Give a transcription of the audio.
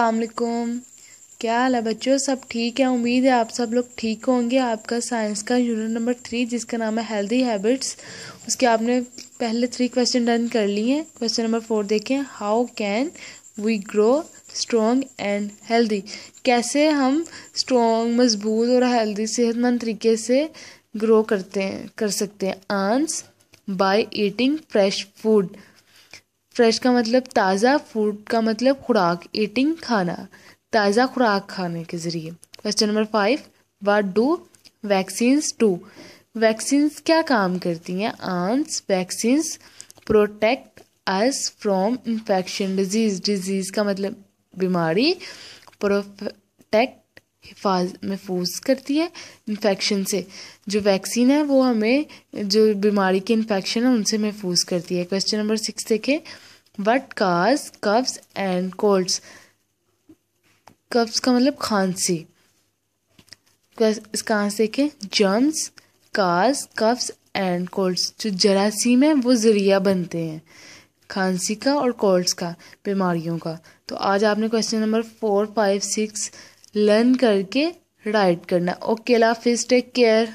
अलकुम क्या हाल है बच्चों सब ठीक है उम्मीद है आप सब लोग ठीक होंगे आपका साइंस का यूनिट नंबर थ्री जिसका नाम है हेल्दी हैबिट्स उसके आपने पहले थ्री क्वेश्चन डन कर लिए हैं क्वेश्चन नंबर फोर देखें how can we grow strong and healthy कैसे हम स्ट्रॉन्ग मजबूत और हेल्दी सेहतमंद तरीके से ग्रो करते हैं कर सकते हैं ans by eating fresh food fresh का मतलब ताज़ा फूड का मतलब खुराक ईटिंग खाना ताज़ा खुराक खाने के ज़रिए question number five what do vaccines do vaccines क्या काम करती हैं ans vaccines protect us from infection disease disease का मतलब बीमारी प्रोटेक्ट हिफाज महफूज करती है इन्फेक्शन से जो वैक्सीन है वो हमें जो बीमारी के इन्फेक्शन है उनसे महफूज करती है क्वेश्चन नंबर सिक्स देखें what cause coughs and colds coughs का मतलब खांसी इसका आंसर देखें germs cause coughs and colds जो जरासीम है वो जरिया बनते हैं खांसी का और कोल्ड्स का बीमारियों का तो आज आपने question number four five six learn करके राइट करना ओके ला फिज टेक केयर